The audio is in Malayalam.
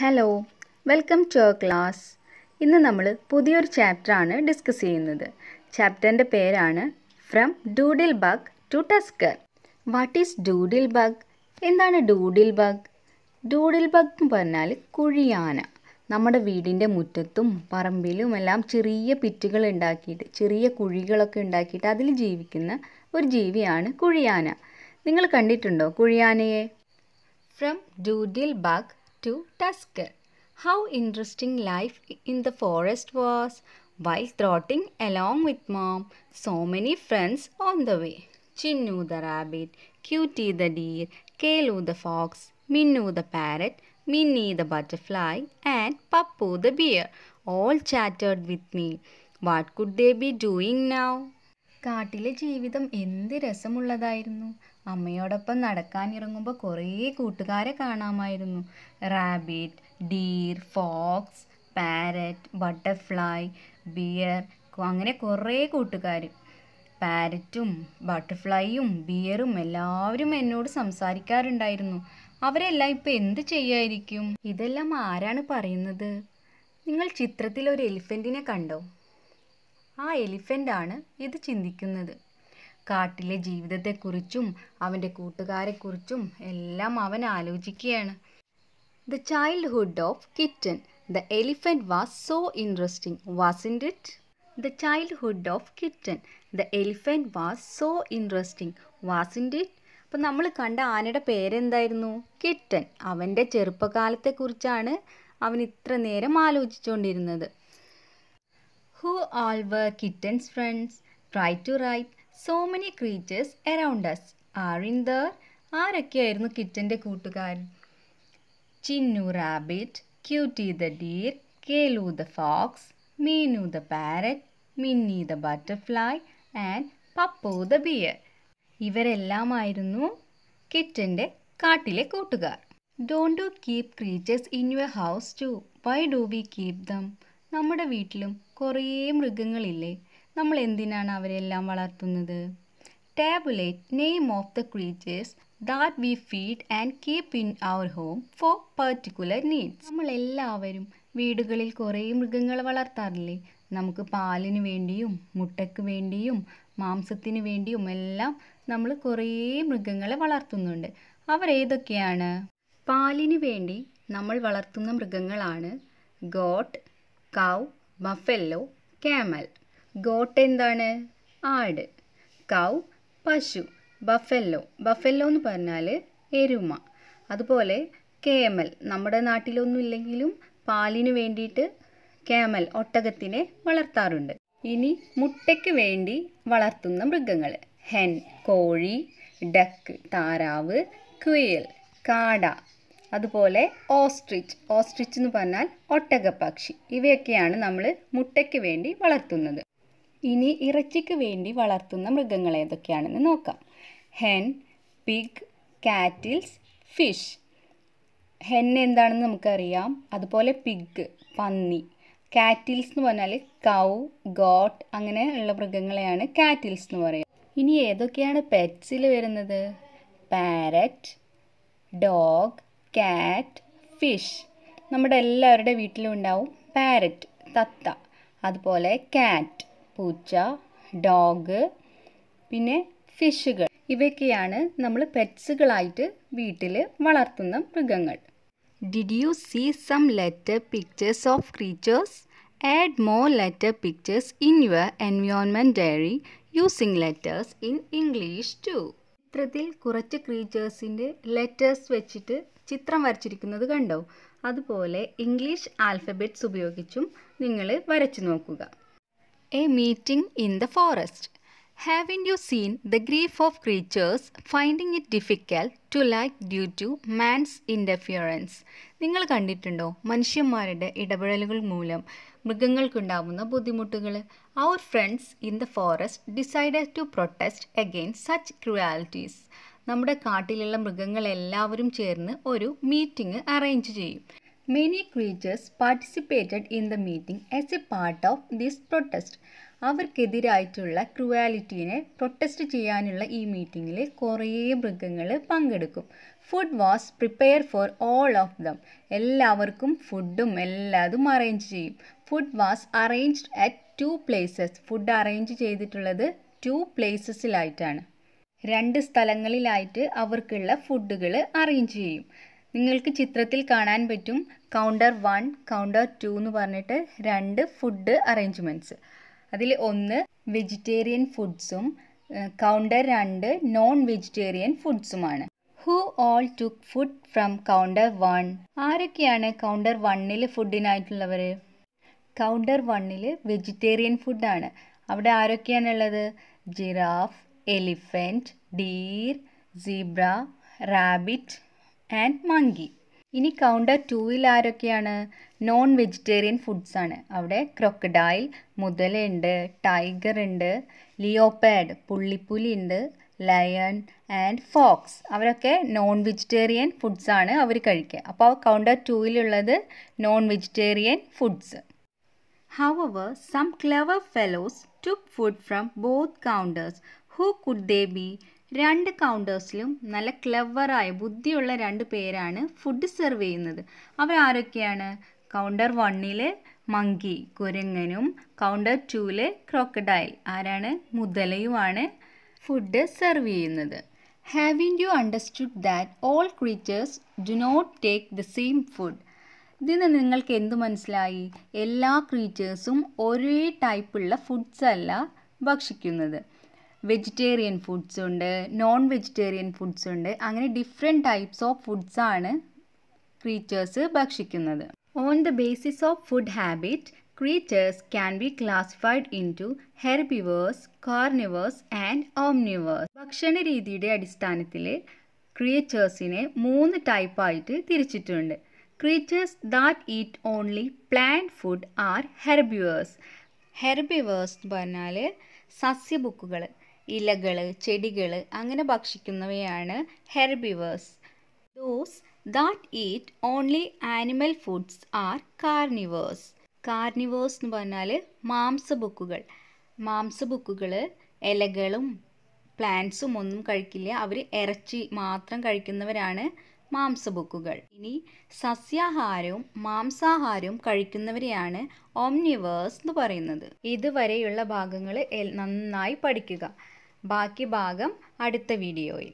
Hello welcome to our class ഇന്ന് നമ്മൾ പുതിയൊരു ചാപ്റ്ററാണ് ഡിസ്കസ് ചെയ്യുന്നത് ചാപ്റ്ററിൻ്റെ പേരാണ് from doodle bug to tusker what is doodle bug എന്താണ് ഡൂഡിൽ ബഗ് ഡൂഡിൽ ബഗ് എന്ന് പറഞ്ഞാൽ കുഴിയാന നമ്മുടെ വീടിൻ്റെ മുറ്റത്തും പറമ്പിലും എല്ലാം ചെറിയ പിറ്റുകൾ ഉണ്ടാക്കിയിട്ട് ചെറിയ കുഴികളൊക്കെ ഉണ്ടാക്കിയിട്ട് അതിൽ ജീവിക്കുന്ന ഒരു ജീവിയാണ് കുഴിയാന നിങ്ങൾ കണ്ടിട്ടുണ്ടോ കുഴിയാനയെ from doodle bug to Tusker. How interesting life in the forest was while trotting along with mom. So many friends on the way. Chinnu the rabbit, Cutie the deer, Kalu the fox, Minnu the parrot, Minnie the butterfly and Pappu the bear all chattered with me. What could they be doing now? കാട്ടിലെ ജീവിതം എന്ത് രസമുള്ളതായിരുന്നു അമ്മയോടൊപ്പം നടക്കാൻ ഇറങ്ങുമ്പോൾ കുറേ കൂട്ടുകാരെ കാണാമായിരുന്നു rabbit deer fox parrot butterfly bear അങ്ങനെ കുറേ കൂട്ടുകാർ പാരറ്റും ബട്ടർഫ്ലൈയും ബിയറും എല്ലാവരും എന്നോട് സംസാരിക്കാറുണ്ടായിരുന്നു അവരെല്ലാം ഇപ്പോൾ എന്ത് ചെയ്യായിരിക്കും ഇതെല്ലാം ആരാണ് പറയുന്നത് നിങ്ങൾ ചിത്രത്തിൽ ഒരു എലിഫൻറ്റിനെ കണ്ടോ ആ ആണ് ഇത് ചിന്തിക്കുന്നത് കാട്ടിലെ ജീവിതത്തെക്കുറിച്ചും അവൻ്റെ കൂട്ടുകാരെക്കുറിച്ചും എല്ലാം അവൻ ആലോചിക്കുകയാണ് the childhood of kitten the elephant was so interesting wasn't it the childhood of kitten the elephant was so interesting wasn't it അപ്പം നമ്മൾ കണ്ട ആനയുടെ പേരെന്തായിരുന്നു കിറ്റൻ അവൻ്റെ ചെറുപ്പകാലത്തെക്കുറിച്ചാണ് അവൻ ഇത്ര നേരം ആലോചിച്ചുകൊണ്ടിരുന്നത് who all were kitten's friends try to write so many creatures around as are in there ആരൊക്കെയായിരുന്നു കിറ്റൻ്റെ കൂട്ടുകാരൻ Chinnu rabbit Cutie the deer Kelu the fox Meenu the parrot Minnie the butterfly and Pappu the bear ഇവരെല്ലാമായിരുന്നു കിറ്റൻ്റെ കാട്ടിലെ കൂട്ടുകാർ don't do keep creatures in your house too why do we keep them നമ്മുടെ വീട്ടിലും കുറേ മൃഗങ്ങളില്ലേ നമ്മൾ എന്തിനാണ് അവരെല്ലാം വളർത്തുന്നത് tabulate name of the creatures that we feed and keep in our home for particular needs നമ്മളെല്ലാവരും വീടുകളിൽ കുറേ മൃഗങ്ങളെ വളർത്താറില്ലേ നമുക്ക് പാലിന് വേണ്ടിയും മുട്ടയ്ക്ക് വേണ്ടിയും മാംസത്തിന് വേണ്ടിയും എല്ലാം നമ്മൾ കുറേ മൃഗങ്ങളെ വളർത്തുന്നുണ്ട് അവരേതൊക്കെയാണ് പാലിന് വേണ്ടി നമ്മൾ വളർത്തുന്ന മൃഗങ്ങളാണ് goat cow buffalo camel goat എന്താണ് ആട് കൗ പശു ബഫെല്ലോ ബഫെല്ലോ എന്ന് പറഞ്ഞാൽ എരുമ അതുപോലെ കേമൽ നമ്മുടെ നാട്ടിലൊന്നും ഇല്ലെങ്കിലും പാലിന് വേണ്ടിയിട്ട് കേമൽ ഒട്ടകത്തിനെ വളർത്താറുണ്ട് ഇനി മുട്ടയ്ക്ക് വേണ്ടി വളർത്തുന്ന മൃഗങ്ങൾ ഹെൻ കോഴി ഡക്ക് താറാവ് ക്വേൽ കാട അതുപോലെ ഓസ്ട്രിച്ച് ഓസ്ട്രിച്ച് എന്ന് പറഞ്ഞാൽ ഒട്ടകപ്പക്ഷി ഇവയൊക്കെയാണ് നമ്മൾ മുട്ടയ്ക്ക് വേണ്ടി വളർത്തുന്നത് ഇനി ഇറച്ചിക്ക് വേണ്ടി വളർത്തുന്ന മൃഗങ്ങൾ ഏതൊക്കെയാണെന്ന് നോക്കാം hen pig cattles fish hen എന്താണെന്ന് നമുക്കറിയാം അതുപോലെ പിഗ് പന്നി കാറ്റിൽസ് എന്ന് പറഞ്ഞാൽ കൗ ഗോട്ട് അങ്ങനെ ഉള്ള മൃഗങ്ങളെയാണ് കാറ്റിൽസ് എന്ന് പറയുക ഇനി ഏതൊക്കെയാണ് പെറ്റ്സിൽ വരുന്നത് പാരറ്റ് ഡോഗ് കാറ്റ് ഫിഷ് നമ്മുടെ എല്ലാവരുടെ വീട്ടിലും ഉണ്ടാവും പാരറ്റ് തത്ത അതുപോലെ കാറ്റ് പൂച്ച ഡോഗ് പിന്നെ ഫിഷുകൾ ഇവയൊക്കെയാണ് നമ്മൾ പെറ്റ്സുകളായിട്ട് വീട്ടിൽ വളർത്തുന്ന മൃഗങ്ങൾ did you see some letter pictures of creatures add more letter pictures in your environment diary using letters in English to ചിത്രത്തിൽ കുറച്ച് ക്രീച്ചേഴ്സിൻ്റെ ലെറ്റേഴ്സ് വെച്ചിട്ട് ചിത്രം വരച്ചിരിക്കുന്നത് കണ്ടോ അതുപോലെ ഇംഗ്ലീഷ് ആൽഫബറ്റ്സ് ഉപയോഗിച്ചും നിങ്ങൾ വരച്ചു നോക്കുക a meeting in the forest in you seen the grief of creatures finding it difficult to like due to man's interference നിങ്ങൾ കണ്ടിട്ടുണ്ടോ മനുഷ്യന്മാരുടെ ഇടപെടലുകൾ മൂലം മൃഗങ്ങൾക്കുണ്ടാകുന്ന ബുദ്ധിമുട്ടുകൾ our friends in the forest decided to protest against such cruelties നമ്മുടെ കാട്ടിലുള്ള മൃഗങ്ങളെല്ലാവരും ചേർന്ന് ഒരു മീറ്റിംഗ് അറേഞ്ച് ചെയ്യും many creatures participated in the meeting as a part of this protest അവർക്കെതിരായിട്ടുള്ള ക്രുവാലിറ്റീനെ പ്രൊട്ടസ്റ്റ് ചെയ്യാനുള്ള ഈ മീറ്റിങ്ങിൽ കുറേ മൃഗങ്ങൾ പങ്കെടുക്കും food was prepare for all of them എല്ലാവർക്കും ഫുഡും എല്ലാതും അറേഞ്ച് ചെയ്യും food was arranged at two places food arrange ചെയ്തിട്ടുള്ളത് ടു പ്ലേസസിലായിട്ടാണ് രണ്ട് സ്ഥലങ്ങളിലായിട്ട് അവർക്കുള്ള ഫുഡുകൾ അറേഞ്ച് ചെയ്യും നിങ്ങൾക്ക് ചിത്രത്തിൽ കാണാൻ പറ്റും കൗണ്ടർ വൺ കൗണ്ടർ ടു എന്ന് പറഞ്ഞിട്ട് രണ്ട് ഫുഡ് അറേഞ്ച്മെൻറ്റ്സ് അതിൽ ഒന്ന് വെജിറ്റേറിയൻ ഫുഡ്സും കൗണ്ടർ രണ്ട് നോൺ വെജിറ്റേറിയൻ ഫുഡ്സുമാണ് who all took food from counter one ആരൊക്കെയാണ് കൗണ്ടർ വണ്ണിൽ ഫുഡിനായിട്ടുള്ളവർ കൗണ്ടർ വണ്ണിൽ വെജിറ്റേറിയൻ ഫുഡാണ് അവിടെ ആരൊക്കെയാണുള്ളത് giraffe elephant deer zebra rabbit and monkey ഇനി കൗണ്ടർ ടൂവിൽ ആരൊക്കെയാണ് നോൺ വെജിറ്റേറിയൻ ഫുഡ്സാണ് അവിടെ ക്രൊക്കഡൈൽ മുതലുണ്ട് ടൈഗർ ഉണ്ട് ലിയോപാഡ് പുള്ളിപ്പുലി ഉണ്ട് ലയൺ ആൻഡ് ഫോക്സ് അവരൊക്കെ നോൺ വെജിറ്റേറിയൻ ഫുഡ്സാണ് അവർ കഴിക്കുക അപ്പോൾ കൗണ്ടർ ടൂവിലുള്ളത് non vegetarian foods how however some clever fellows took food from both counters who could they be രണ്ട് കൗണ്ടേഴ്സിലും നല്ല ക്ലവറായ ബുദ്ധിയുള്ള രണ്ട് പേരാണ് ഫുഡ് സെർവ് ചെയ്യുന്നത് അവരാരൊക്കെയാണ് കൗണ്ടർ വണ്ണിൽ മങ്കി കുരങ്ങനും കൗണ്ടർ ടൂവിൽ ക്രോക്കഡൈൽ ആരാണ് മുതലയുമാണ് ഫുഡ് സെർവ് ചെയ്യുന്നത് have you understood that all creatures do not take the same food ഇതിന് നിങ്ങൾക്ക് എന്ത് മനസ്സിലായി എല്ലാ ക്രീച്ചേഴ്സും ഒരേ ടൈപ്പുള്ള ഫുഡ്സ് അല്ല ഭക്ഷിക്കുന്നത് വെജിറ്റേറിയൻ ഫുഡ്സ് ഉണ്ട് നോൺ വെജിറ്റേറിയൻ ഫുഡ്സ് ഉണ്ട് അങ്ങനെ ഡിഫറെൻറ്റ് ടൈപ്സ് ഓഫ് ഫുഡ്സാണ് ക്രീച്ചേഴ്സ് ഭക്ഷിക്കുന്നത് on the basis of food habit creatures can be classified into herbivores carnivores and omnivores ഭക്ഷണ രീതിയുടെ അടിസ്ഥാനത്തിൽ ക്രീച്ചേഴ്സിനെ മൂന്ന് ടൈപ്പായിട്ട് തിരിച്ചിട്ടുണ്ട് creatures that eat only plant food are herbivores herbivores എന്ന് പറഞ്ഞാൽ സസ്യബുക്കുകൾ ഇലകൾ ചെടികൾ അങ്ങനെ ഭക്ഷിക്കുന്നവയാണ് herbivores those that eat only animal foods are carnivores carnivores എന്ന് പറഞ്ഞാൽ മാംസബുക്കുകൾ മാംസബുക്കുകൾ ഇലകളും പ്ലാന്റ്സും ഒന്നും കഴിക്കില്ല അവർ ഇറച്ചി മാത്രം കഴിക്കുന്നവരാണ് മാംസബുക്കുകൾ ഇനി സസ്യാഹാരവും മാംസാഹാരവും കഴിക്കുന്നവരെയാണ് ഓംനിവേഴ്സ് എന്ന് പറയുന്നത് ഇതുവരെയുള്ള ഭാഗങ്ങൾ നന്നായി പഠിക്കുക ബാക്കി ഭാഗം അടുത്ത വീഡിയോയിൽ